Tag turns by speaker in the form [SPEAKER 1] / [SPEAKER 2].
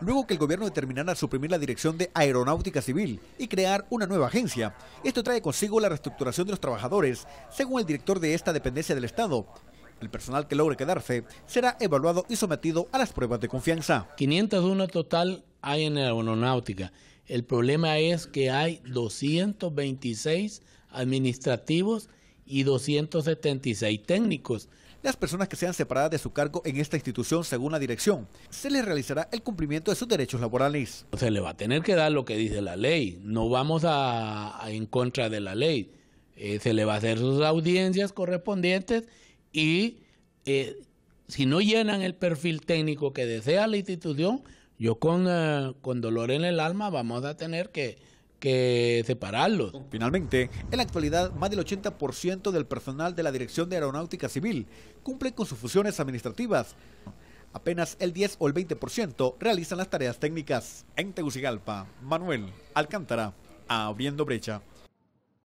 [SPEAKER 1] luego que el gobierno determinara suprimir la dirección de Aeronáutica Civil y crear una nueva agencia. Esto trae consigo la reestructuración de los trabajadores, según el director de esta dependencia del Estado. El personal que logre quedarse será evaluado y sometido a las pruebas de confianza. 501
[SPEAKER 2] total hay en aeronáutica. El problema es que hay 226 administrativos y 276 técnicos.
[SPEAKER 1] Las personas que sean separadas de su cargo en esta institución, según la dirección, se les realizará el cumplimiento
[SPEAKER 2] de sus derechos laborales. Se le va a tener que dar lo que dice la ley, no vamos a, en contra de la ley. Eh, se le va a hacer sus audiencias correspondientes y eh, si no llenan el perfil técnico que desea la institución, yo con, eh, con dolor en el alma vamos a tener que que separarlos.
[SPEAKER 1] Finalmente, en la actualidad, más del 80% del personal de la Dirección de Aeronáutica Civil cumple con sus funciones administrativas. Apenas el 10 o el 20% realizan las tareas técnicas. En Tegucigalpa, Manuel Alcántara, abriendo brecha.